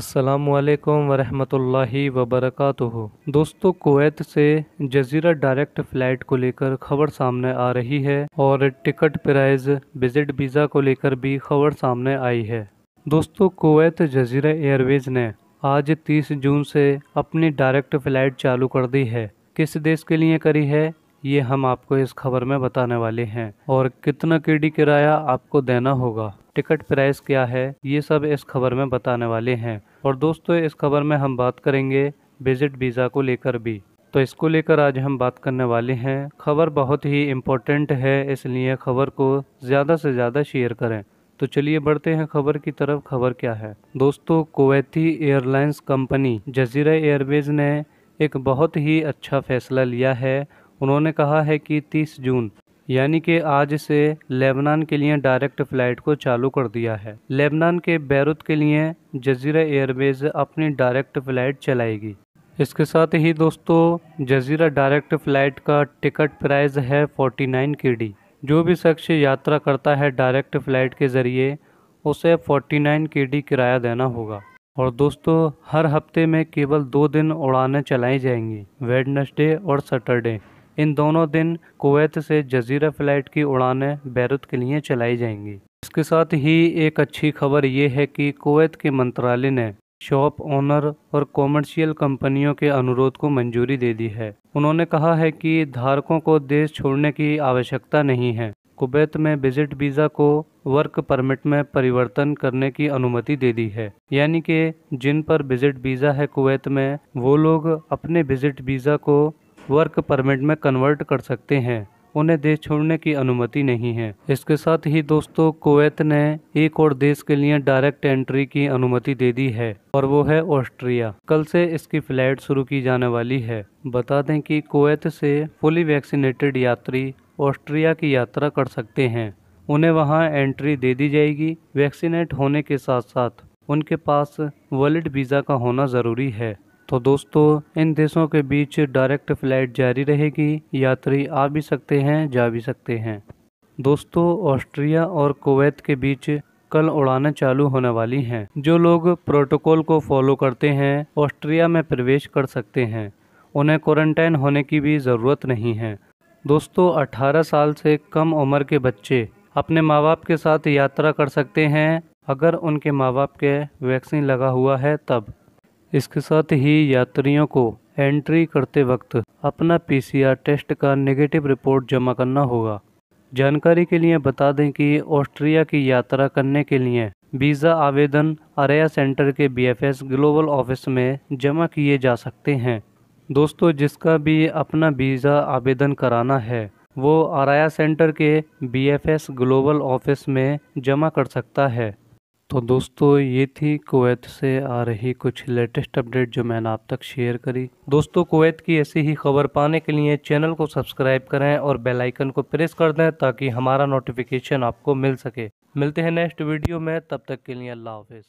असलकम वरहमतुल्लाहि वबरकatuh दोस्तों कुवैत से जजीरा डायरेक्ट फ़्लाइट को लेकर खबर सामने आ रही है और टिकट प्राइस विजिट वीज़ा को लेकर भी खबर सामने आई है दोस्तों कुवैत जजीरा एयरवेज़ ने आज 30 जून से अपनी डायरेक्ट फ़्लाइट चालू कर दी है किस देश के लिए करी है ये हम आपको इस खबर में बताने वाले हैं और कितना के डी किराया आपको देना होगा टिकट प्राइस क्या है ये सब इस खबर में बताने वाले हैं और दोस्तों इस खबर में हम बात करेंगे विजिट वीज़ा को लेकर भी तो इसको लेकर आज हम बात करने वाले हैं खबर बहुत ही इम्पोर्टेंट है इसलिए खबर को ज़्यादा से ज़्यादा शेयर करें तो चलिए बढ़ते हैं खबर की तरफ खबर क्या है दोस्तों Kuwaiti airlines company Jazeera airways ने एक बहुत ही अच्छा फैसला लिया है उन्होंने कहा है कि 30 जून यानी कि आज से लेबनान के लिए डायरेक्ट फ़्लाइट को चालू कर दिया है लेबनान के बैरूत के लिए जजीरा एयरवेज अपनी डायरेक्ट फ़्लाइट चलाएगी इसके साथ ही दोस्तों जजीरा डायरेक्ट फ़्लाइट का टिकट प्राइस है 49 नाइन के डी जो भी शख्स यात्रा करता है डायरेक्ट फ़्लाइट के ज़रिए उसे 49 नाइन के डी किराया देना होगा और दोस्तों हर हफ्ते में केवल दो दिन उड़ानें चलाई जाएंगी वेडनसडे और सैटरडे इन दोनों दिन कुवैत से जजीरा फ्लाइट की उड़ानें बैरूत के लिए चलाई जाएंगी इसके साथ ही एक अच्छी खबर ये है कि कुवैत के मंत्रालय ने शॉप ओनर और कॉमर्शियल कंपनियों के अनुरोध को मंजूरी दे दी है उन्होंने कहा है कि धारकों को देश छोड़ने की आवश्यकता नहीं है कुवैत में विजिट वीज़ा को वर्क परमिट में परिवर्तन करने की अनुमति दे दी है यानी कि जिन पर विजिट वीज़ा है कुवैत में वो लोग अपने विजिट वीज़ा को वर्क परमिट में कन्वर्ट कर सकते हैं उन्हें देश छोड़ने की अनुमति नहीं है इसके साथ ही दोस्तों कुवैत ने एक और देश के लिए डायरेक्ट एंट्री की अनुमति दे दी है और वो है ऑस्ट्रिया कल से इसकी फ्लाइट शुरू की जाने वाली है बता दें कि कुवैत से फुली वैक्सीनेटेड यात्री ऑस्ट्रिया की यात्रा कर सकते हैं उन्हें वहाँ एंट्री दे दी जाएगी वैक्सीनेट होने के साथ साथ उनके पास वैलिड वीज़ा का होना ज़रूरी है तो दोस्तों इन देशों के बीच डायरेक्ट फ्लाइट जारी रहेगी यात्री आ भी सकते हैं जा भी सकते हैं दोस्तों ऑस्ट्रिया और कुवैत के बीच कल उड़ानें चालू होने वाली हैं जो लोग प्रोटोकॉल को फॉलो करते हैं ऑस्ट्रिया में प्रवेश कर सकते हैं उन्हें क्वारंटाइन होने की भी ज़रूरत नहीं है दोस्तों 18 साल से कम उम्र के बच्चे अपने माँ बाप के साथ यात्रा कर सकते हैं अगर उनके माँ बाप के वैक्सीन लगा हुआ है तब इसके साथ ही यात्रियों को एंट्री करते वक्त अपना पीसीआर टेस्ट का नेगेटिव रिपोर्ट जमा करना होगा जानकारी के लिए बता दें कि ऑस्ट्रिया की यात्रा करने के लिए वीज़ा आवेदन अरेया सेंटर के बीएफएस ग्लोबल ऑफिस में जमा किए जा सकते हैं दोस्तों जिसका भी अपना वीज़ा आवेदन कराना है वो आराया सेंटर के बीएफएस ग्लोबल ऑफिस में जमा कर सकता है तो दोस्तों ये थी कुवैत से आ रही कुछ लेटेस्ट अपडेट जो मैंने आप तक शेयर करी दोस्तों कुवैत की ऐसी ही खबर पाने के लिए चैनल को सब्सक्राइब करें और बेल आइकन को प्रेस कर दें ताकि हमारा नोटिफिकेशन आपको मिल सके मिलते हैं नेक्स्ट वीडियो में तब तक के लिए अल्लाह हाफिज़